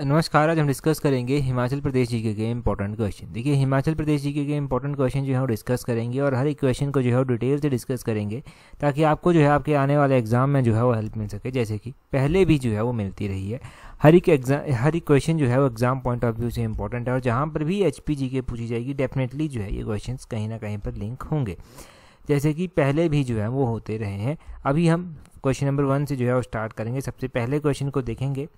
नमस्कार आज हम डिस्कस करेंगे हिमाचल प्रदेश जी के इंपॉर्टेंट क्वेश्चन देखिए हिमाचल प्रदेश जी के इंपॉर्टेंट क्वेश्चन जो है वो डिस्कस करेंगे और हर एक क्वेश्चन को जो है डिटेल से डिस्कस करेंगे ताकि आपको जो है आपके आने वाले एग्जाम में जो है वो हेल्प मिल सके जैसे कि पहले भी जो है वो मिलती रही है हर एक एग्जाम हर एक क्वेश्चन जो है वो एग्जाम पॉइंट ऑफ व्यू से इंपॉर्टेंट है और जहाँ पर भी एच पी जी के पूछी जाएगी डेफिनेटली जो है ये क्वेश्चन कहीं ना कहीं पर लिंक होंगे जैसे कि पहले भी जो है वो होते रहे हैं अभी हम क्वेश्चन नंबर वन से जो है वो स्टार्ट करेंगे सबसे पहले क्वेश्चन को देखेंगे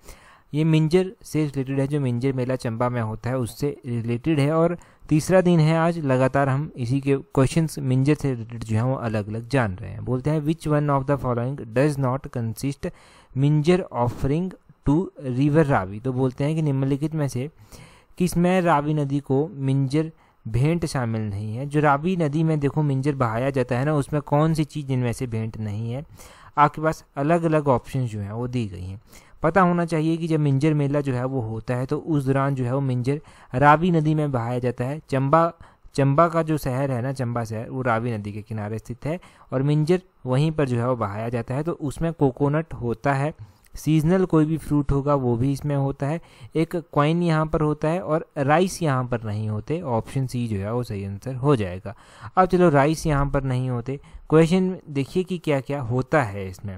ये मिंजर से रिलेटेड है जो मिंजर मेला चंबा में होता है उससे रिलेटेड है और तीसरा दिन है आज लगातार हम इसी के क्वेश्चंस मिंजर से रिलेटेड जो है वो अलग अलग जान रहे हैं बोलते हैं which one of the following does not consist Minjar offering to river Ravi तो बोलते हैं कि निम्नलिखित में से किसमें रावी नदी को मिंजर भेंट शामिल नहीं है जो रावी नदी में देखो मिंजर बहाया जाता है ना उसमें कौन सी चीज़ जिनमें से भेंट नहीं है आपके पास अलग अलग ऑप्शन जो हैं वो दी गई हैं पता होना चाहिए कि जब मिंजर मेला जो है वो होता है तो उस दौरान जो है वो मिंजर रावी नदी में बहाया जाता है चंबा चंबा का जो शहर है ना चंबा शहर वो रावी नदी के किनारे स्थित है और मिंजर वहीं पर जो है वो बहाया जाता है तो उसमें कोकोनट होता है सीजनल कोई भी फ्रूट होगा वो भी इसमें होता है एक क्वाइन यहाँ पर होता है और राइस यहाँ पर नहीं होते ऑप्शन सी जो है वो सही आंसर हो जाएगा अब चलो राइस यहाँ पर नहीं होते क्वेश्चन देखिए कि क्या क्या होता है इसमें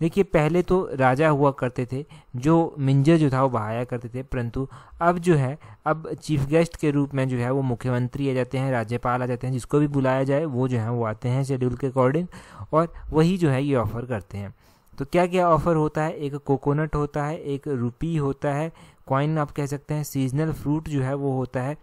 देखिए पहले तो राजा हुआ करते थे जो मिंजर जो था वो बहाया करते थे परंतु अब जो है अब चीफ गेस्ट के रूप में जो है वो मुख्यमंत्री आ जाते हैं राज्यपाल आ जाते हैं जिसको भी बुलाया जाए वो जो है वो आते हैं शेड्यूल के अकॉर्डिंग और वही जो है ये ऑफ़र करते हैं तो क्या क्या ऑफ़र होता है एक कोकोनट होता है एक रुपी होता है कॉइन आप कह सकते हैं सीजनल फ्रूट जो है वो होता है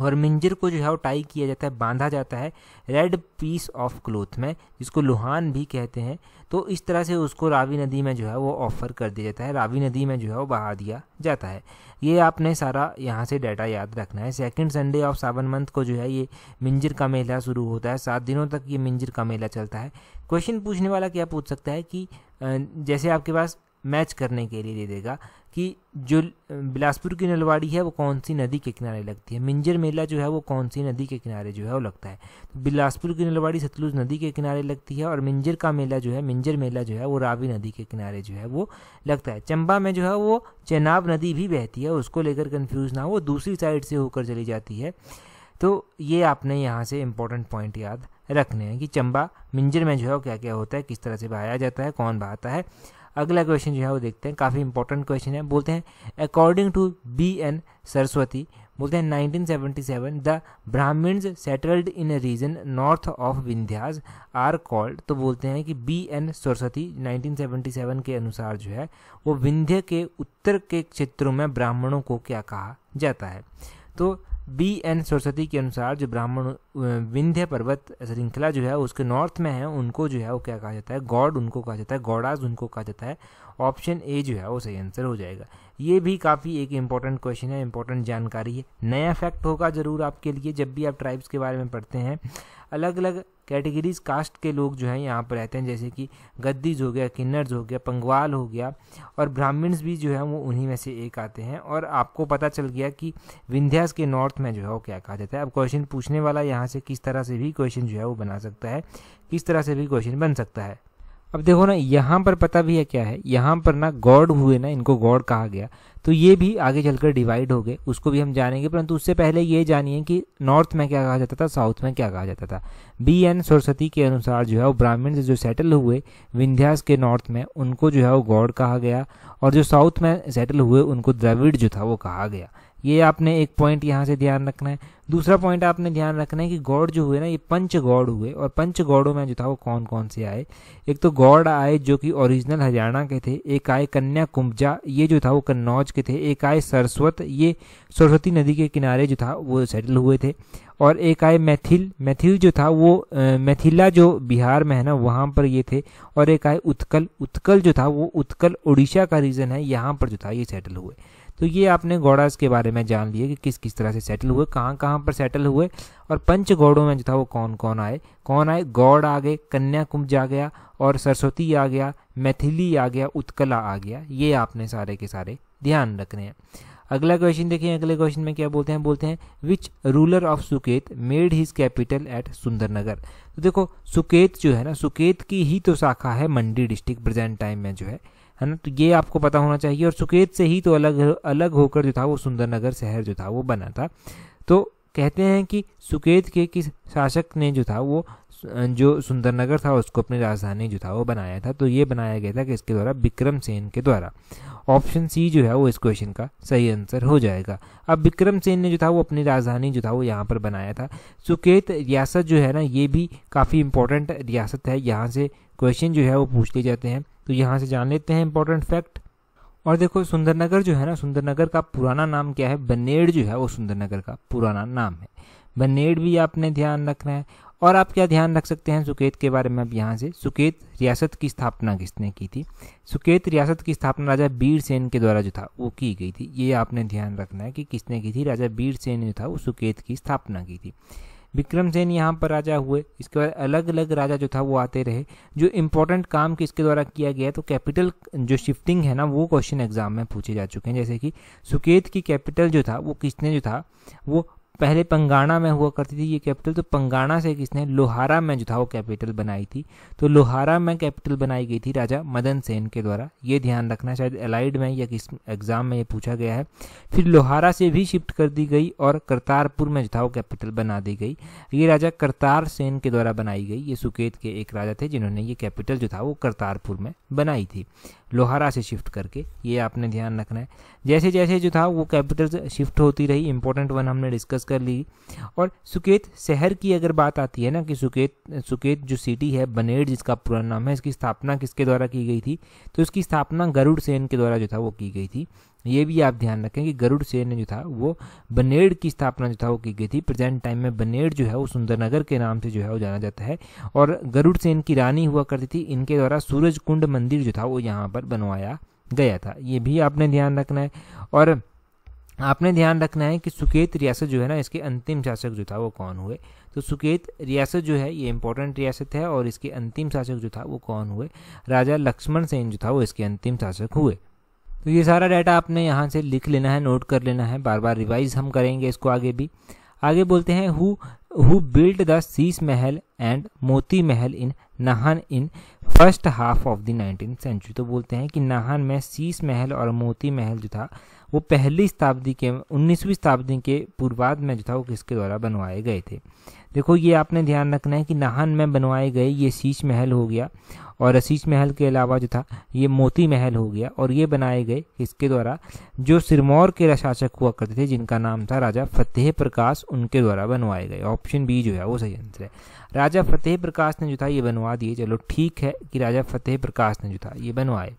और मिंजर को जो है वो टाई किया जाता है बांधा जाता है रेड पीस ऑफ क्लोथ में जिसको लुहान भी कहते हैं तो इस तरह से उसको रावी नदी में जो है वो ऑफ़र कर दिया जाता है रावी नदी में जो है वो बहा दिया जाता है ये आपने सारा यहाँ से डाटा याद रखना है second Sunday of Sawan month को जो है ये मिंजर का मेला शुरू होता है सात दिनों तक ये मिंजर का मेला चलता है क्वेश्चन पूछने वाला क्या पूछ सकता है कि जैसे आपके पास मैच करने के लिए दे देगा कि जो बिलासपुर की नलवाड़ी है वो कौन सी नदी के किनारे लगती है मिंजर मेला जो है वो कौन सी नदी के किनारे जो है वो लगता है तो बिलासपुर की नलवाड़ी सतलुज नदी के किनारे लगती है और मिंजर का मेला जो है मिंजर मेला जो है वो रावी नदी के किनारे जो है वो लगता है चंबा में जो है वो चेनाब नदी भी बहती है उसको लेकर कन्फ्यूज़ ना हो वो दूसरी साइड से होकर चली जाती है तो ये आपने यहाँ से इम्पोर्टेंट पॉइंट याद रखने हैं कि चंबा मिंजर में जो है वो क्या क्या होता है किस तरह से बहाया जाता है कौन बहाता है अगला क्वेश्चन जो है वो देखते हैं काफ़ी इंपॉर्टेंट क्वेश्चन है बोलते हैं according to B N Saraswati बोलते हैं 1977 the Brahmans settled in a region north of Vindhyas are called तो बोलते हैं कि बी एन सरस्वती 1977 के अनुसार जो है वो विंध्य के उत्तर के क्षेत्रों में ब्राह्मणों को क्या कहा जाता है तो बी एन सरस्वती के अनुसार जो ब्राह्मण विंध्य पर्वत श्रृंखला जो है उसके नॉर्थ में है उनको जो है वो क्या कहा जाता है गॉड उनको कहा जाता है गॉडाज उनको कहा जाता है ऑप्शन ए जो है वो सही आंसर हो जाएगा ये भी काफ़ी एक इम्पॉर्टेंट क्वेश्चन है इंपॉर्टेंट जानकारी है नया फैक्ट होगा ज़रूर आपके लिए जब भी आप ट्राइब्स के बारे में पढ़ते हैं अलग अलग कैटेगरीज कास्ट के लोग जो हैं यहाँ पर रहते हैं जैसे कि गद्दीज हो गया किन्नर्स हो गया पंगवाल हो गया और ब्राह्मण्स भी जो हैं वो उन्हीं में से एक आते हैं और आपको पता चल गया कि विंध्यास के नॉर्थ में जो है वो क्या कहा जाता है अब क्वेश्चन पूछने वाला यहाँ से किस तरह से भी क्वेश्चन जो है वो बना सकता है किस तरह से भी क्वेश्चन बन सकता है अब देखो ना यहाँ पर पता भी है क्या है यहाँ पर ना गॉड हुए ना इनको गॉड कहा गया तो ये भी आगे चलकर डिवाइड हो गए उसको भी हम जानेंगे परंतु उससे पहले ये जानिए कि नॉर्थ में क्या कहा जाता था साउथ में क्या कहा जाता था बी एन सरस्वती के अनुसार जो है वो ब्राह्मण जो सेटल हुए विंध्यास के नॉर्थ में उनको जो है वो गॉड कहा गया और जो साउथ में सेटल हुए उनको द्रविड़ जो था वो कहा गया ये आपने एक पॉइंट यहाँ से ध्यान रखना है दूसरा पॉइंट आपने ध्यान रखना है कि गौड़ जो हुए ना ये पंच गौड़ हुए और पंच गौड़ों में जो था वो कौन कौन से आए एक तो गौड़ आए जो कि ओरिजिनल हरियाणा के थे एक आए कन्या कुंभजा ये जो था वो कन्नौज के थे एक आए सरस्वत ये सरस्वती नदी के किनारे जो था वो सेटल हुए थे और एक आए मैथिल मैथिल जो था वो मैथिला जो बिहार में है ना वहाँ पर ये थे और एक आए उत्कल उत्कल जो था वो उत्कल उड़ीसा का रीजन है यहाँ पर जो था ये सेटल हुए तो ये आपने गौड़ास के बारे में जान लिया कि किस किस तरह से सेटल हुए कहाँ कहाँ पर सेटल हुए और पंच गौड़ों में जो था वो कौन कौन आए कौन आए गौड़ आ गए कन्याकुंभ जा आ गया और सरस्वती आ गया मैथिली आ गया उत्कला आ गया ये आपने सारे के सारे ध्यान रखने हैं अगला क्वेश्चन देखिए अगले क्वेश्चन में क्या बोलते हैं बोलते हैं which ruler of Suket made his capital at Sundernagar तो देखो सुकेत जो है ना सुकेत की ही तो शाखा है मंडी डिस्ट्रिक्ट प्रेजेंट टाइम में जो है है ना तो ये आपको पता होना चाहिए और सुकेत से ही तो अलग अलग होकर जो था वो सुंदरनगर शहर जो था वो बना था तो कहते हैं कि सुकेत के किस शासक ने जो था वो जो सुंदरनगर था उसको अपनी राजधानी जो था वो बनाया था तो ये बनाया गया था कि इसके द्वारा विक्रम सेन के द्वारा ऑप्शन सी जो है वो इस क्वेश्चन का सही आंसर हो जाएगा अब विक्रम सेन ने जो था वो अपनी राजधानी जो था वो यहाँ पर बनाया था सुकेत रियासत जो है ना ये भी काफ़ी इंपॉर्टेंट रियासत है यहाँ से क्वेश्चन जो है वो पूछ लिए जाते हैं तो यहाँ से जान लेते हैं इंपॉर्टेंट फैक्ट और देखो सुंदरनगर जो है ना सुंदरनगर का पुराना नाम क्या है बनेड़ जो है वो सुंदरनगर का पुराना नाम है बनेड़ भी आपने ध्यान रखना है और आप क्या ध्यान रख सकते हैं सुकेत के बारे में अब यहाँ से सुकेत रियासत की स्थापना किसने की थी सुकेत रियासत की स्थापना राजा बीर सेन के द्वारा जो था वो की गई थी ये आपने ध्यान रखना है कि किसने की थी राजा बीर सेन जो था वो सुकेत की स्थापना की थी विक्रम सेन यहाँ पर राजा हुए इसके बाद अलग अलग राजा जो था वो आते रहे जो इम्पोर्टेंट काम किसके द्वारा किया गया तो कैपिटल जो शिफ्टिंग है ना वो क्वेश्चन एग्जाम में पूछे जा चुके हैं जैसे कि सुकेत की कैपिटल जो था वो किसने जो था वो पहले पंगाणा में हुआ करती थी ये कैपिटल तो पंगाणा से किसने लोहारा में जो था वो कैपिटल बनाई थी तो लोहारा में कैपिटल बनाई गई थी राजा मदन सेन के द्वारा ये ध्यान रखना शायद एलाइड में या किस एग्जाम में ये पूछा गया है फिर लोहारा से भी शिफ्ट कर दी गई और करतारपुर में जो था वो कैपिटल बना दी गई ये राजा करतार सेन के द्वारा बनाई गई ये सुकेत के एक राजा थे जिन्होंने ये कैपिटल जो था वो करतारपुर में बनाई थी लोहारा से शिफ्ट करके ये आपने ध्यान रखना है जैसे जैसे जो था वो कैपिटल शिफ्ट होती रही इंपॉर्टेंट वन हमने डिस्कस कर ली और सुकेत शहर की अगर बात आती है ना कि सुकेत सुकेत जो सिटी है बनेड़ जिसका पूरा नाम है इसकी स्थापना किसके द्वारा की गई थी तो इसकी स्थापना गरुड़ सेन के द्वारा जो था वो की गई थी ये भी आप ध्यान रखें कि गरुड़ सेन ने जो था वो बनेड़ की स्थापना जो था वो की गई थी प्रेजेंट टाइम में बनेड़ जो है वो सुंदरनगर के नाम से जो है वो जाना जाता है और गरुड़ सेन की रानी हुआ करती थी इनके द्वारा सूरज कुंड मंदिर जो था वो यहाँ पर बनवाया गया था ये भी आपने ध्यान रखना है और आपने ध्यान रखना है कि सुकेत रियासत जो है ना इसके अंतिम शासक जो था वो कौन हुए तो सुकेत रियासत जो है ये इंपॉर्टेंट रियासत है और इसके अंतिम शासक जो था वो कौन हुए राजा लक्ष्मण सेन जो था वो इसके अंतिम शासक हुए तो ये सारा डाटा आपने यहाँ से लिख लेना है नोट कर लेना है बार बार रिवाइज हम करेंगे इसको आगे भी आगे बोलते हैं who who build the Sheesh Mahal and Moti Mahal in Nahan in first half of the nineteen century तो बोलते हैं कि नाहन में सीस महल और मोती महल जो था वो पहली शताब्दी के उन्नीसवीं शताब्दी के पूर्वाद में जो था वो किसके द्वारा बनवाए गए थे देखो ये आपने ध्यान रखना है कि नाहन में बनवाए गए ये शीश महल हो गया और शीश महल के अलावा जो था ये मोती महल हो गया और ये बनाए गए इसके द्वारा जो सिरमौर के शासक हुआ करते थे जिनका नाम था राजा फतेह प्रकाश उनके द्वारा बनवाए गए ऑप्शन बी जो है वो सही आंसर है राजा फतेह प्रकाश ने जो था ये बनवा दिए चलो ठीक है कि राजा फतेह प्रकाश ने जो था ये बनवाए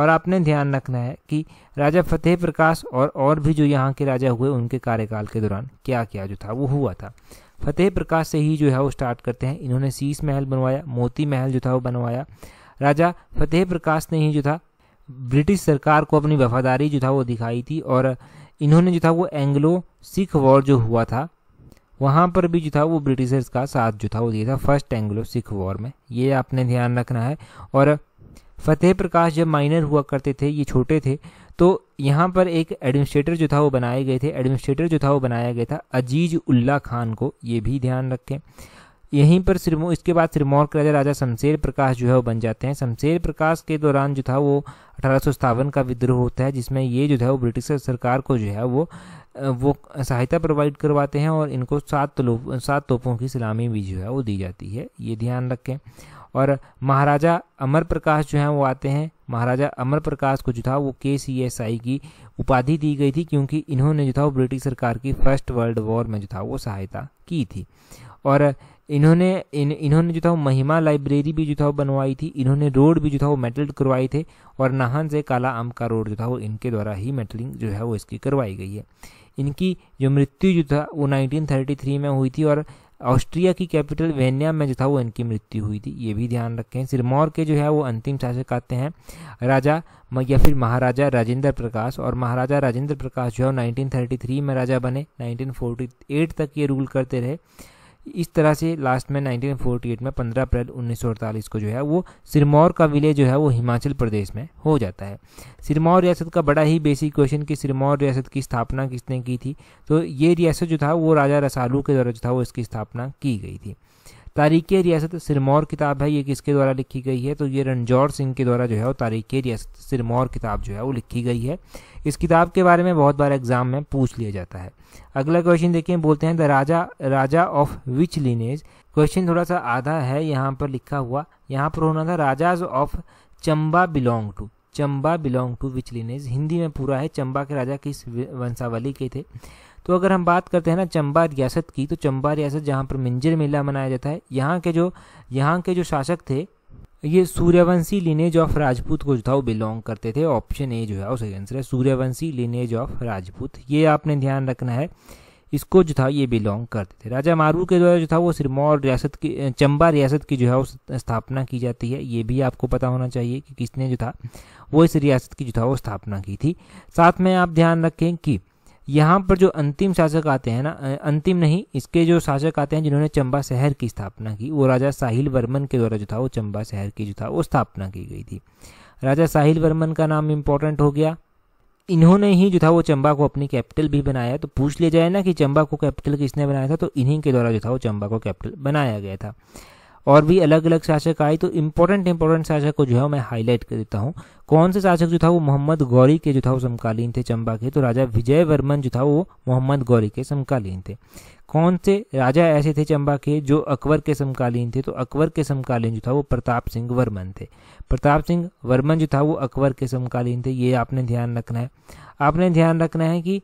और आपने ध्यान रखना है कि राजा फतेह प्रकाश और और भी जो यहाँ के राजा हुए उनके कार्यकाल के दौरान क्या क्या जो था वो हुआ था फतेह प्रकाश से ही जो है वो स्टार्ट करते हैं इन्होंने शीश महल बनवाया मोती महल जो था वो बनवाया राजा फतेह प्रकाश ने ही जो था ब्रिटिश सरकार को अपनी वफादारी जो था वो दिखाई थी और इन्होंने जो था वो एंग्लो सिख वॉर जो हुआ था वहाँ पर भी जो था वो ब्रिटिशर्स का साथ जो था वो दिया था फर्स्ट एंग्लो सिख वॉर में ये आपने ध्यान रखना है और फतेह प्रकाश जब माइनर हुआ करते थे ये छोटे थे तो यहाँ पर एक एडमिनिस्ट्रेटर जो था वो बनाए गए थे एडमिनिस्ट्रेटर जो था वो बनाया गया था अजीज उल्ला खान को ये भी ध्यान रखें यहीं पर सिरमौर इसके बाद सिरमौर के राजा राजा शमशेर प्रकाश जो है वो बन जाते हैं शमशेर प्रकाश के दौरान जो था वो अठारह का विद्रोह होता है जिसमें ये जो है वो ब्रिटिश सरकार को जो है वो वो सहायता प्रोवाइड करवाते हैं और इनको सात सात तोपों की सलामी भी जो है वो दी जाती है ये ध्यान रखें और महाराजा अमर प्रकाश जो हैं वो आते हैं महाराजा अमर प्रकाश को जो था वो के सी एस आई की उपाधि दी गई थी क्योंकि इन्होंने जो था वो ब्रिटिश सरकार की फर्स्ट वर्ल्ड वॉर में जो था वो सहायता की थी और इन्होंने इन इन्होंने जो था वो महिमा लाइब्रेरी भी जो था वो बनवाई थी इन्होंने रोड भी जो था वो मेटल्ड करवाए थे और नाहन से काला आम का रोड जो था वो इनके द्वारा ही मेटलिंग जो है वो इसकी करवाई गई है इनकी जो मृत्यु जो था वो 1933 में हुई थी और ऑस्ट्रिया की कैपिटल वेन्या में जो था वो इनकी मृत्यु हुई थी ये भी ध्यान रखें सिरमौर के जो है वो अंतिम शासक आते हैं राजा या फिर महाराजा राजेंद्र प्रकाश और महाराजा राजेंद्र प्रकाश जो है 1933 में राजा बने नाइनटीन तक ये रूल करते रहे इस तरह से लास्ट में 1948 में 15 अप्रैल 1948 को जो है वो सिरमौर का विलय जो है वो हिमाचल प्रदेश में हो जाता है सिरमौर रियासत का बड़ा ही बेसिक क्वेश्चन कि सिरमौर रियासत की स्थापना किसने की थी तो ये रियासत जो था वो राजा रसालू के द्वारा जो था वो इसकी स्थापना की गई थी तारीख़ रियासत सिरमौर किताब है ये किसके द्वारा लिखी गई है तो ये रणजौर सिंह के द्वारा जो है वो तारीख़ रियासत सिरमौर किताब जो है वो लिखी गई है इस किताब के बारे में बहुत बार एग्जाम में पूछ लिया जाता है अगला क्वेश्चन देखिए बोलते हैं the raja raja of which lineage question थोड़ा सा आधा है यहाँ पर लिखा हुआ यहाँ पर होना था Rajas of Chamba belong to Chamba belong to which lineage Hindi में पूरा है चंबा के राजा किस वंशावली के थे तो अगर हम बात करते हैं ना चंबा रियासत की तो चंबा रियासत जहाँ पर मिंजर मेला मनाया जाता है यहाँ के जो यहाँ के जो शासक थे ये सूर्यवंशी लिनेज ऑफ राजपूत को जो था वो बिलोंग करते थे ऑप्शन ए जो है उसका आंसर है सूर्यवंशी लिनेज ऑफ राजपूत ये आपने ध्यान रखना है इसको जो था ये बिलोंग करते थे राजा मारू के द्वारा जो था वो सिरमौर रियासत की चंबा रियासत की जो है वो स्थापना की जाती है ये भी आपको पता होना चाहिए कि किसने जो था वो इस रियासत की जो था वो स्थापना की थी साथ में आप ध्यान रखें कि यहाँ पर जो अंतिम शासक आते हैं ना अंतिम नहीं इसके जो शासक आते हैं जिन्होंने चंबा शहर की स्थापना की वो राजा साहिल वर्मन के द्वारा जो था वो चंबा शहर की जो था वो स्थापना की गई थी राजा साहिल वर्मन का नाम इम्पोर्टेंट हो गया इन्होंने ही जो था वो चंबा को अपनी कैपिटल भी बनाया तो पूछ लिया जाए ना कि चंबा को कैपिटल किसने बनाया था तो इन्हीं के द्वारा जो था वो चंबा को कैपिटल बनाया गया था और भी अलग अलग शासक आए तो इम्पोर्टेंट इम्पोर्टेंट शासक को जो है मैं हाईलाइट कर देता हूँ कौन से शासक जो था वो मोहम्मद गौरी के जो था वो समकालीन थे चंबा के तो राजा विजय वर्मन जो था वो मोहम्मद गौरी के समकालीन थे कौन से राजा ऐसे थे चंबा के जो अकबर के समकालीन थे तो अकबर के समकालीन जो था वो प्रताप सिंह वर्मन थे प्रताप सिंह वर्मन जो था वो अकबर के समकालीन थे ये आपने ध्यान रखना है आपने ध्यान रखना है कि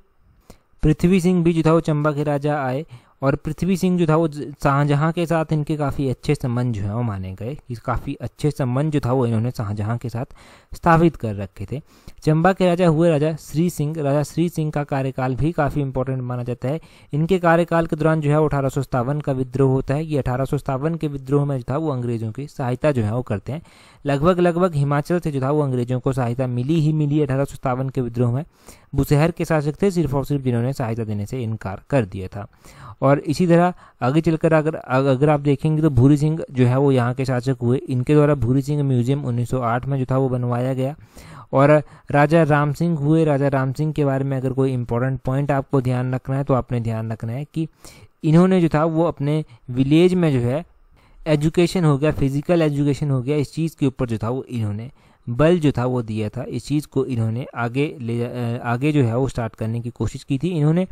पृथ्वी सिंह भी जो था वो चंबा के राजा आए और पृथ्वी सिंह जो था वो शाहजहाँ के साथ इनके काफ़ी अच्छे संबंध जो है वो माने गए कि काफ़ी अच्छे संबंध जो था वो इन्होंने शाहजहाँ के साथ स्थापित कर रखे थे चंबा के राजा हुए राजा श्री सिंह राजा श्री सिंह का कार्यकाल भी काफ़ी इंपॉर्टेंट माना जाता है इनके कार्यकाल के दौरान जो है वो अठारह का विद्रोह होता है ये अठारह के विद्रोह में जो था वो अंग्रेजों की सहायता जो है वो करते हैं लगभग लगभग हिमाचल से जो था वो अंग्रेजों को सहायता मिली ही मिली अठारह के विद्रोह में बुशहर के शासक थे सिर्फ और सिर्फ जिन्होंने सहायता देने से इनकार कर दिया था और इसी तरह आगे चलकर अगर अगर आप देखेंगे तो भूरी सिंह जो है वो यहाँ के शासक हुए इनके द्वारा भूरी सिंह म्यूजियम 1908 में जो था वो बनवाया गया और राजा राम सिंह हुए राजा राम सिंह के बारे में अगर कोई इंपॉर्टेंट पॉइंट आपको ध्यान रखना है तो आपने ध्यान रखना है कि इन्होंने जो था वो अपने विलेज में जो है एजुकेशन हो गया फिजिकल एजुकेशन हो गया इस चीज़ के ऊपर जो था वो इन्होंने बल जो था वो दिया था इस चीज़ को इन्होंने आगे ले आगे जो है वो स्टार्ट करने की कोशिश की थी इन्होंने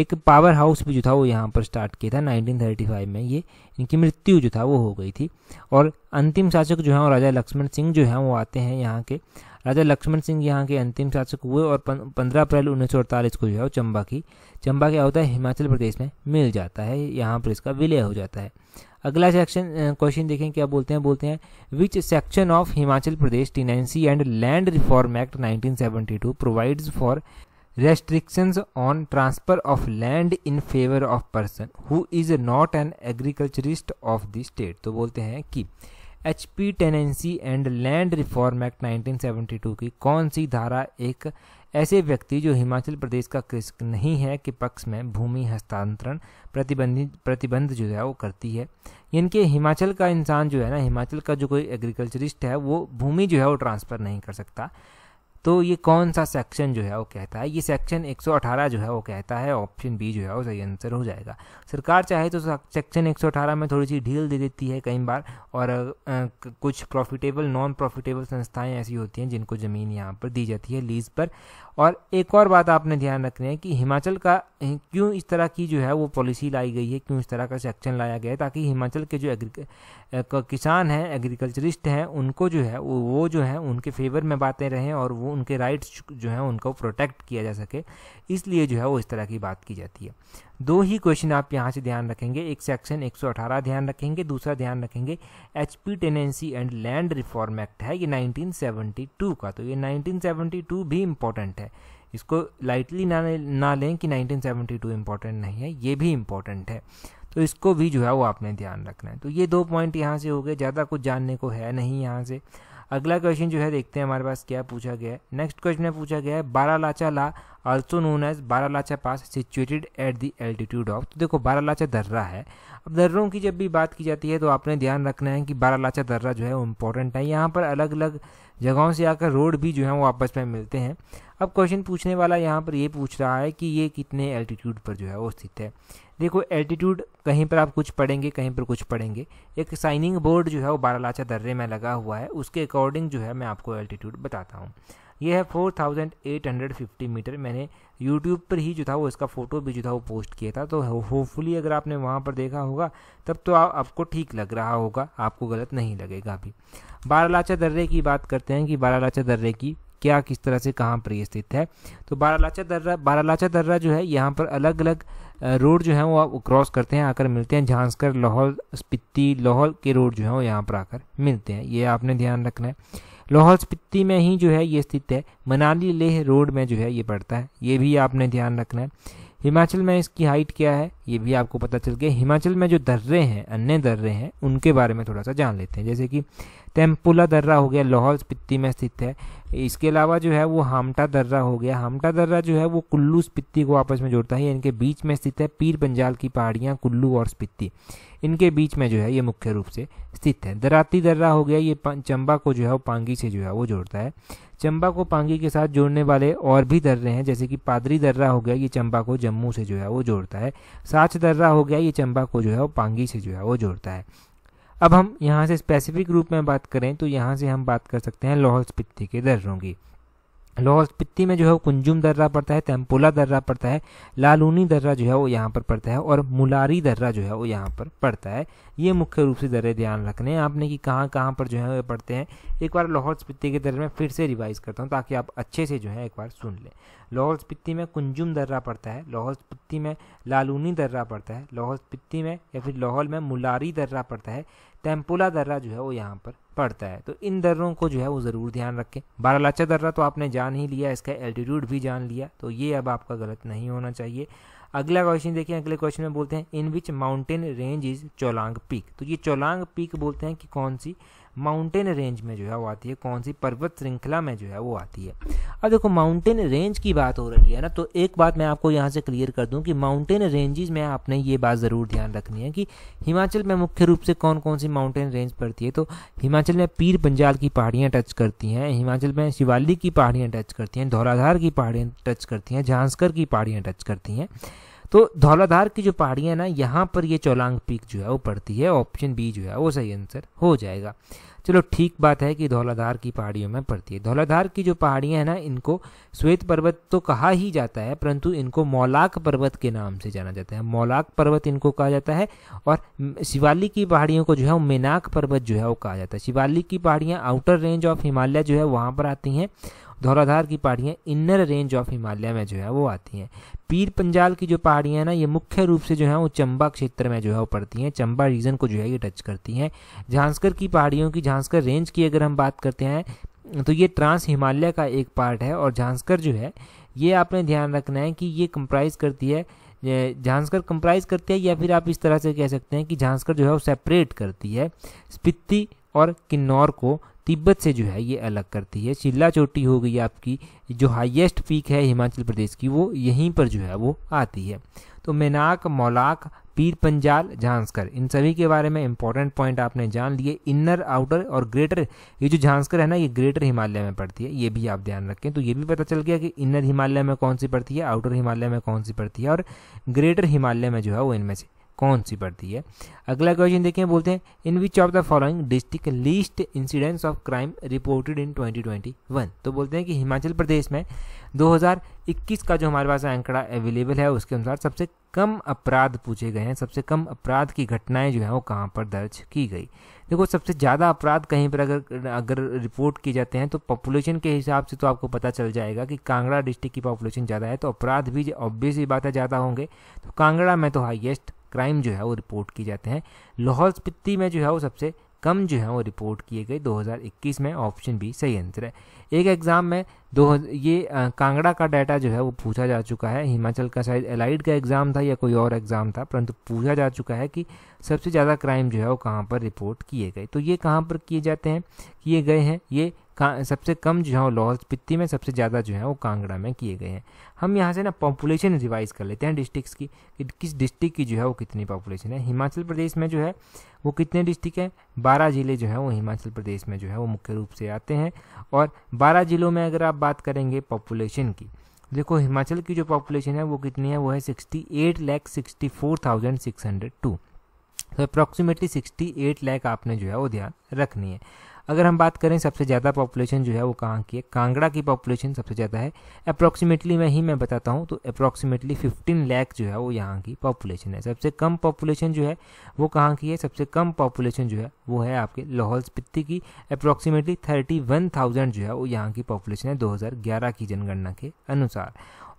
एक पावर हाउस भी जो था वो यहाँ पर स्टार्ट किया था 1935 में ये इनकी मृत्यु जो था वो हो गई थी और अंतिम शासक जो है राजा लक्ष्मण सिंह जो है वो आते हैं यहाँ के राजा लक्ष्मण सिंह यहाँ के अंतिम शासक हुए और पंद्रह अप्रैल उन्नीस को जो है चंबा की चंबा क्या होता है हिमाचल प्रदेश में मिल जाता है यहाँ पर इसका विलय हो जाता है अगला सेक्शन क्वेश्चन देखें क्या बोलते हैं बोलते हैं which section of Himachal Pradesh tenancy and land reform act 1972 provides for restrictions on transfer of land in favour of person who is not an agriculturist of the state तो बोलते हैं कि H P tenancy and land reform act 1972 की कौन सी धारा एक ऐसे व्यक्ति जो हिमाचल प्रदेश का कृषक नहीं है के पक्ष में भूमि हस्तांतरण प्रतिबंधित प्रतिबंध जो है वो करती है यानी कि हिमाचल का इंसान जो है ना हिमाचल का जो कोई एग्रीकल्चरिस्ट है वो भूमि जो है वो ट्रांसफ़र नहीं कर सकता तो ये कौन सा सेक्शन जो है वो कहता है ये सेक्शन 118 जो है वो कहता है ऑप्शन बी जो है वो सही आंसर हो जाएगा सरकार चाहे तो सेक्शन 118 में थोड़ी सी ढील दे देती है कई बार और आ, कुछ प्रॉफिटेबल नॉन प्रॉफिटेबल संस्थाएं ऐसी होती हैं जिनको ज़मीन यहाँ पर दी जाती है लीज पर और एक और बात आपने ध्यान रखनी है कि हिमाचल का क्यों इस तरह की जो है वो पॉलिसी लाई गई है क्यों इस तरह का सेक्शन लाया गया है ताकि हिमाचल के जो एग्री किसान हैं एग्रीकल्चरिस्ट हैं उनको जो है वो, वो जो है उनके फेवर में बातें रहें और वो उनके राइट्स जो हैं उनको प्रोटेक्ट किया जा सके इसलिए जो है वो इस तरह की बात की जाती है दो ही क्वेश्चन आप यहाँ से ध्यान रखेंगे एक सेक्शन 118 ध्यान रखेंगे दूसरा ध्यान रखेंगे H P tenancy and land reform act है ये 1972 का तो ये 1972 भी इम्पोर्टेंट है इसको लाइटली ना ना लें कि 1972 इम्पोर्टेंट नहीं है ये भी इम्पोर्टेंट है तो इसको भी जो है वो आपने ध्यान रखना है तो ये दो पॉइंट यहाँ से हो गए ज़्यादा कुछ जानने को है नहीं यहाँ से अगला क्वेश्चन जो है देखते हैं हमारे पास क्या पूछा गया है नेक्स्ट क्वेश्चन में पूछा गया है Bara Lacha La also known as Baralacha pass situated at the altitude of तो देखो बारालाचा दर्रा है अब दर्रों की जब भी बात की जाती है तो आपने ध्यान रखना है कि बारालाचा दर्रा जो है वो इम्पोर्टेंट है यहाँ पर अलग अलग जगहों से आकर रोड भी जो है वो आपस में मिलते हैं अब क्वेश्चन पूछने वाला यहाँ पर ये पूछ रहा है कि ये कितने एल्टीट्यूड पर जो है वो स्थित है देखो एल्टीट्यूड कहीं पर आप कुछ पढ़ेंगे कहीं पर कुछ पढ़ेंगे एक साइनिंग बोर्ड जो है वो बारालाचा दर्रे में लगा हुआ है उसके अकॉर्डिंग जो है मैं आपको एल्टीट्यूड बताता हूँ ये है four thousand eight hundred fifty metre मैंने यूट्यूब पर ही जो था वो इसका फ़ोटो भी जो था वो पोस्ट किया था तो होपफुली अगर आपने वहाँ पर देखा होगा तब तो आप, आपको ठीक लग रहा होगा आपको गलत नहीं लगेगा अभी बारालाचा दर्रे की बात करते हैं कि बारालाचा दर्रे की क्या किस तरह से कहाँ पर स्थित है तो बारालाचा दर्रा बारालाचा दर्रा जो है यहाँ पर अलग अलग रोड जो है वो आप क्रॉस करते हैं आकर मिलते हैं झांसकर लाहौल स्पिति लाहौल के रोड जो है वो यहाँ पर आकर मिलते हैं ये आपने ध्यान रखना है लाहौल स्पीति में ही जो है ये स्थित है मनाली लेह रोड में जो है ये पड़ता है ये भी आपने ध्यान रखना है हिमाचल में इसकी हाइट क्या है ये भी आपको पता चल गया हिमाचल में जो दर्रे हैं अन्य दर्रे हैं उनके बारे में थोड़ा सा जान लेते हैं जैसे कि तेम्पुला दर्रा हो गया लाहौल स्पीति में स्थित है इसके अलावा जो है वो हामटा दर्रा हो गया हामटा दर्रा जो है वो कुल्लू स्पीति को आपस में जोड़ता है इनके बीच में स्थित है पीर पंजाल की पहाड़ियाँ कुल्लू और स्पीति इनके बीच में जो है ये मुख्य रूप से स्थित है दराती दर्रा हो गया ये चंबा को जो है वो पांगी से जो है वो जोड़ता है चंबा को पांगी के साथ जोड़ने वाले और भी दर्रे हैं जैसे कि पादरी दर्रा हो गया ये चंबा को जम्मू से जो है वो जोड़ता है साच दर्रा हो गया ये चंबा को जो है वो पांगी से जो है वो जोड़ता है अब हम यहाँ से स्पेसिफिक रूप में बात करें तो यहाँ से हम बात कर सकते हैं लाहौल स्पिति के दर्रों की लाहौल पित्ती में जो है वो कुंजुम दर्रा पड़ता है तेम्पोला दर्रा पड़ता है लालूनी दर्रा जो है वो यहाँ पर पड़ता है और मुलारी दर्रा जो है वो यहाँ पर पड़ता है ये मुख्य रूप से दर्रे ध्यान रखने हैं आपने कि कहाँ कहाँ पर जो है वो पड़ते हैं एक बार लाहौर स्पित्ती के दर्रे में फिर से रिवाइज करता हूँ ताकि आप अच्छे से जो है एक बार सुन लें लाहौर स्पिति में कुंजुम दर्रा पड़ता है लाहौर स्पित्ती में लालूनी दर्रा पड़ता है लाहौर स्पित्ती में या फिर लाहौल में मुलारी दर्रा पड़ता है तैम्पुला दर्रा जो है वो यहाँ पर पड़ता है तो इन दर्रों को जो है वो ज़रूर ध्यान रखें बारालाचा दर्रा तो आपने जान ही लिया इसका एल्टीट्यूड भी जान लिया तो ये अब आपका गलत नहीं होना चाहिए अगला क्वेश्चन देखिए अगले क्वेश्चन में बोलते हैं in which mountain range is Chaulang peak तो ये चौलांग पीक बोलते हैं कि कौन सी माउंटेन रेंज में जो है वो आती है कौन सी पर्वत श्रृंखला में जो है वो आती है अब देखो माउंटेन रेंज की बात हो रही है ना तो एक बात मैं आपको यहाँ से क्लियर कर दूँ कि माउंटेन रेंजेज में आपने ये बात ज़रूर ध्यान रखनी है कि हिमाचल में मुख्य रूप से कौन कौन सी माउंटेन रेंज पड़ती है तो हिमाचल में पीर पंजाल की पहाड़ियाँ टच करती हैं हिमाचल में शिवालिक की पहाड़ियाँ टच करती हैं धौराधार की पहाड़ियाँ टच करती हैं झांसकर की पहाड़ियाँ टच करती हैं तो धौलाधार की जो पहाड़ी है ना यहाँ पर ये चौलांग पीक जो है वो पड़ती है ऑप्शन बी जो है वो सही आंसर हो जाएगा चलो ठीक बात है कि धौलाधार की पहाड़ियों में पड़ती है धौलाधार की जो पहाड़ियाँ हैं ना इनको श्वेत पर्वत तो कहा ही जाता है परंतु इनको मौलाक पर्वत के नाम से जाना जाता है मौलाक पर्वत इनको कहा जाता है और शिवालिक की पहाड़ियों को जो है मेनाक पर्वत जो है वो कहा जाता है शिवालिक की पहाड़ियाँ आउटर रेंज ऑफ हिमालय जो है वहाँ पर आती हैं धौराधार की पहाड़ियाँ इनर रेंज ऑफ हिमालय में जो है वो आती हैं पीर पंजाल की जो पहाड़ियाँ हैं ना ये मुख्य रूप से जो है वो चंबा क्षेत्र में जो है वो पड़ती हैं चंबा रीजन को जो है ये टच करती हैं झांसकर की पहाड़ियों की झांसकर रेंज की अगर हम बात करते हैं तो ये ट्रांस हिमालय का एक पार्ट है और झांसकर जो है ये आपने ध्यान रखना है कि ये कंप्राइज करती है झांसकर कंप्राइज करती है या फिर आप इस तरह से कह सकते हैं कि झांसकर जो है वो सेपरेट करती है स्पित्ती और किन्नौर को तिब्बत से जो है ये अलग करती है शिला चोटी हो गई आपकी जो हाईएस्ट पीक है हिमाचल प्रदेश की वो यहीं पर जो है वो आती है तो मेनाक मौलाक पीर पंजाल झांसकर इन सभी के बारे में इंपॉर्टेंट पॉइंट आपने जान लिए इनर आउटर और ग्रेटर ये जो झांसकर है ना ये ग्रेटर हिमालय में पड़ती है ये भी आप ध्यान रखें तो ये भी पता चल गया कि इनर हिमालय में कौन सी पड़ती है आउटर हिमालय में कौन सी पड़ती है और ग्रेटर हिमालय में जो है वो इनमें से कौन सी बढ़ती है अगला क्वेश्चन देखिए बोलते हैं in which of the following district least incidence of crime reported in 2021 तो बोलते हैं कि हिमाचल प्रदेश में 2021 का जो हमारे पास आंकड़ा अवेलेबल है उसके अनुसार सबसे कम अपराध पूछे गए हैं सबसे कम अपराध की घटनाएं जो हैं वो कहाँ पर दर्ज की गई देखो सबसे ज़्यादा अपराध कहीं पर अगर अगर रिपोर्ट किए जाते हैं तो पॉपुलेशन के हिसाब से तो आपको पता चल जाएगा कि कांगड़ा डिस्ट्रिक्ट की पॉपुलेशन ज़्यादा है तो अपराध भी ऑब्वियसली बात है ज़्यादा होंगे तो कांगड़ा में तो हाइएस्ट क्राइम जो है वो रिपोर्ट किए जाते हैं लाहौल स्पीति में जो है वो सबसे कम जो है वो रिपोर्ट किए गए 2021 में ऑप्शन बी सही आंसर है एक एग्ज़ाम में दो ये कांगड़ा का डाटा जो है वो पूछा जा चुका है हिमाचल का शायद एलाइड का एग्ज़ाम था या कोई और एग्ज़ाम था परंतु पूछा जा चुका है कि सबसे ज़्यादा क्राइम जो है वो कहाँ पर रिपोर्ट किए गए तो ये कहाँ पर किए जाते हैं किए गए हैं ये सबसे कम जो है वो लॉस पित्ती में सबसे ज़्यादा जो है वो कांगड़ा में किए गए हैं हम यहाँ से ना पॉपुलेशन रिवाइज कर लेते हैं डिस्ट्रिक्स की कि किस डिस्ट्रिक्ट की जो है वो कितनी पॉपुलेशन है हिमाचल प्रदेश में जो है वो कितने डिस्ट्रिक्ट हैं बारह ज़िले जो है वो हिमाचल प्रदेश में जो है वो मुख्य रूप से आते हैं और बारह ज़िलों में अगर आप बात करेंगे पॉपुलेशन की देखो हिमाचल की जो पॉपुलेशन है वो कितनी है वो है sixty eight lakh sixty four thousand six hundred two तो अप्रॉक्सीमेटली सिक्सटी एट लैख आपने जो है वो ध्यान रखनी है अगर हम बात करें सबसे ज़्यादा पॉपुलेशन जो है वो कहाँ की है कांगड़ा की पॉपुलेशन सबसे ज़्यादा है अप्रॉक्सीमेटली मैं ही मैं बताता हूँ तो अप्रॉक्सीमेटली फिफ्टीन लैख जो है वो यहाँ की पॉपुलेशन है सबसे कम पॉपुलेशन जो है वो कहाँ की है सबसे कम पॉपुलेशन जो है वो है आपके लाहौल स्पिति की अप्रॉक्सीमेटली थर्टी वन थाउजेंड जो है वो यहाँ की पॉपुलेशन है दो हज़ार ग्यारह की जनगणना के अनुसार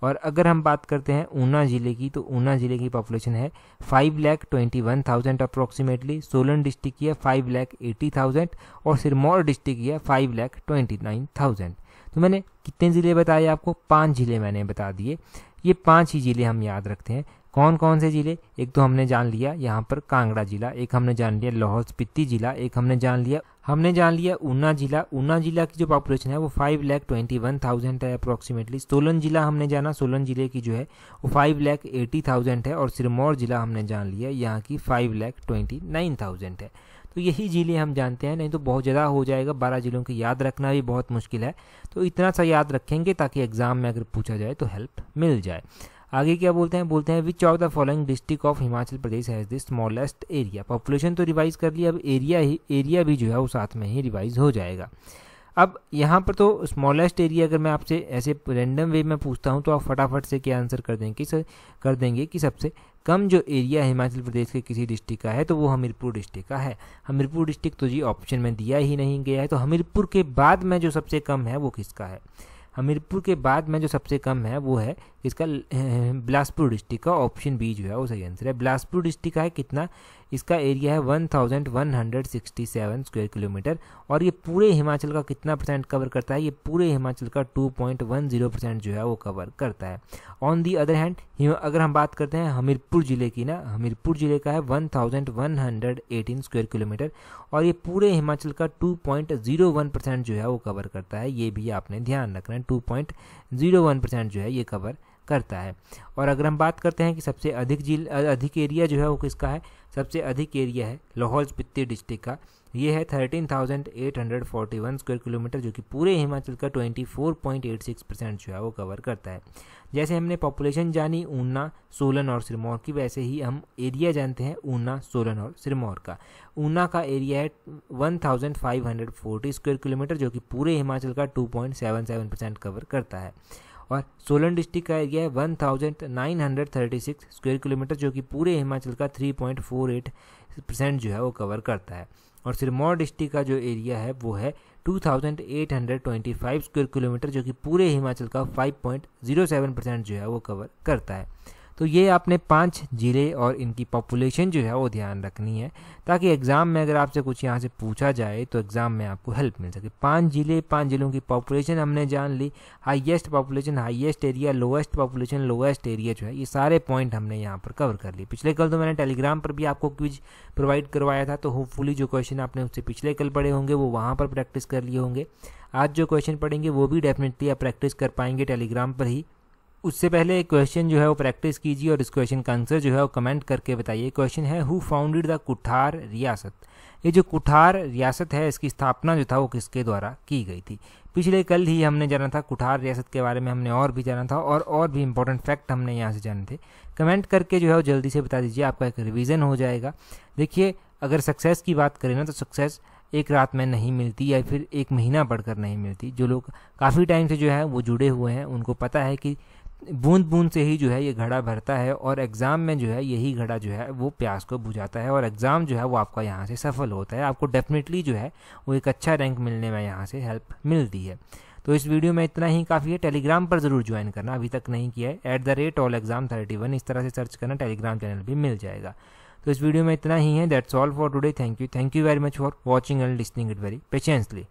और अगर हम बात करते हैं ऊना ज़िले की तो ऊना ज़िले की पॉपुलेशन है five lakh twenty one thousand approximately Solan district की है फाइव लैख एटी थाउजेंड और सिरमौर डिस्ट्रिक्ट की है five lakh twenty nine thousand तो मैंने कितने ज़िले बताए आपको पाँच ज़िले मैंने बता दिए ये पाँच ही ज़िले हम याद रखते हैं कौन कौन से ज़िले एक तो हमने जान लिया यहाँ पर कांगड़ा ज़िला एक हमने जान लिया लाहौल स्पीति ज़िला एक हमने जान लिया हमने जान लिया ऊना जिला ऊना जिला की जो पॉपुलेशन है वो five lakh twenty one thousand है अप्रॉक्सीमेटली सोलन जिला हमने जाना सोलन जिले की जो है वो फाइव लैख एटी थाउजेंड है और सिरमौर जिला हमने जान लिया यहाँ की five lakh twenty nine thousand है तो यही ज़िले हम जानते हैं नहीं तो बहुत ज़्यादा हो जाएगा बारह ज़िलों की याद रखना भी बहुत मुश्किल है तो इतना सा याद रखेंगे ताकि एग्ज़ाम में अगर पूछा जाए तो हेल्प मिल जाए आगे क्या बोलते हैं बोलते हैं which of the following district of Himachal Pradesh has the smallest area population तो रिवाइज कर लिया अब एरिया ही एरिया भी जो है वो साथ में ही रिवाइज हो जाएगा अब यहाँ पर तो स्मॉलेस्ट एरिया अगर मैं आपसे ऐसे रेंडम वे में पूछता हूँ तो आप फटाफट से क्या आंसर कर देंगे सर कर देंगे कि सबसे कम जो एरिया हिमाचल प्रदेश के किसी डिस्ट्रिक्ट का है तो वो हमीरपुर डिस्ट्रिक्ट का है हमीरपुर डिस्ट्रिक्ट तो जी ऑप्शन में दिया ही नहीं गया है तो हमीरपुर के बाद में जो सबसे कम है वो किसका है हमीरपुर के बाद में जो सबसे कम है वो है इसका बिलासपुर डिस्ट्रिक्ट का ऑप्शन बी जो है वो सही आंसर है बिलासपुर डिस्ट्रिक्ट का है कितना इसका एरिया है 1167 स्क्वायर किलोमीटर और ये पूरे हिमाचल का कितना परसेंट कवर करता है ये पूरे हिमाचल का 2.10 परसेंट जो है वो कवर करता है ऑन दी अदर हैंड अगर हम बात करते हैं हमीरपुर ज़िले की ना हमीरपुर ज़िले का है 1118 स्क्वायर किलोमीटर और ये पूरे हिमाचल का 2.01 परसेंट जो है वो कवर करता है ये भी आपने ध्यान रखना है टू परसेंट जो है ये कवर करता है और अगर हम बात करते हैं कि सबसे अधिक जिल अधिक एरिया जो है वो किसका है सबसे अधिक एरिया है लाहौल स्पिति डिस्ट्रिक्ट का ये है thirteen thousand eight hundred forty one square kilometre जो कि पूरे हिमाचल का twenty four point eight six percent जो है वो कवर करता है जैसे हमने पॉपुलेशन जानी ऊना सोलन और सिरमौर की वैसे ही हम एरिया जानते हैं ऊना सोलन और सिरमौर का ऊना का एरिया है one thousand five hundred forty square kilometre जो कि पूरे हिमाचल का two point seven seven percent cover करता है और सोलन डिस्ट्रिक्ट का एरिया है one thousand nine hundred thirty six square kilometre जो कि पूरे हिमाचल का three point four eight percent जो है वो कवर करता है और सिरमौर डिस्ट्रिक्ट का जो एरिया है वो है 2825 स्क्वायर किलोमीटर जो कि पूरे हिमाचल का 5.07 परसेंट जो है वो कवर करता है तो ये आपने पांच ज़िले और इनकी पॉपुलेशन जो है वो ध्यान रखनी है ताकि एग्ज़ाम में अगर आपसे कुछ यहाँ से पूछा जाए तो एग्ज़ाम में आपको हेल्प मिल सके पांच ज़िले पांच ज़िलों की पॉपुलेशन हमने जान ली highest population highest area lowest population lowest area जो है ये सारे पॉइंट हमने यहाँ पर कवर कर लिए पिछले कल तो मैंने टेलीग्राम पर भी आपको क्विज प्रोवाइड करवाया था तो होपफुली जो क्वेश्चन आपने उससे पिछले कल पढ़े होंगे वो वहाँ पर प्रैक्टिस कर लिए होंगे आज जो क्वेश्चन पढ़ेंगे वो भी डेफिनेटली आप प्रैक्टिस कर पाएंगे टेलीग्राम पर ही उससे पहले एक क्वेश्चन जो है वो प्रैक्टिस कीजिए और इस क्वेश्चन का आंसर जो है वो कमेंट करके बताइए क्वेश्चन है हु फाउंडेड द कुठार रियासत ये जो कुठार रियासत है इसकी स्थापना जो था वो किसके द्वारा की गई थी पिछले कल ही हमने जाना था कुठार रियासत के बारे में हमने और भी जाना था और और भी इंपॉर्टेंट फैक्ट हमने यहाँ से जाने थे कमेंट करके जो है वो जल्दी से बता दीजिए आपका एक रिविज़न हो जाएगा देखिए अगर सक्सेस की बात करें ना तो सक्सेस एक रात में नहीं मिलती या फिर एक महीना पढ़कर नहीं मिलती जो लोग काफ़ी टाइम से जो है वो जुड़े हुए हैं उनको पता है कि बूंद बूंद से ही जो है ये घड़ा भरता है और एग्ज़ाम में जो है यही घड़ा जो है वो प्यास को बुझाता है और एग्ज़ाम जो है वो आपका यहाँ से सफल होता है आपको डेफिनेटली जो है वो एक अच्छा रैंक मिलने में यहाँ से हेल्प मिलती है तो इस वीडियो में इतना ही काफ़ी है टेलीग्राम पर ज़रूर ज्वाइन करना अभी तक नहीं किया है at the rate all exam thirty one इस तरह से सर्च करना टेलीग्राम चैनल भी मिल जाएगा तो इस वीडियो में इतना ही है that's all for today thank you thank you very much for watching and listening it very patiently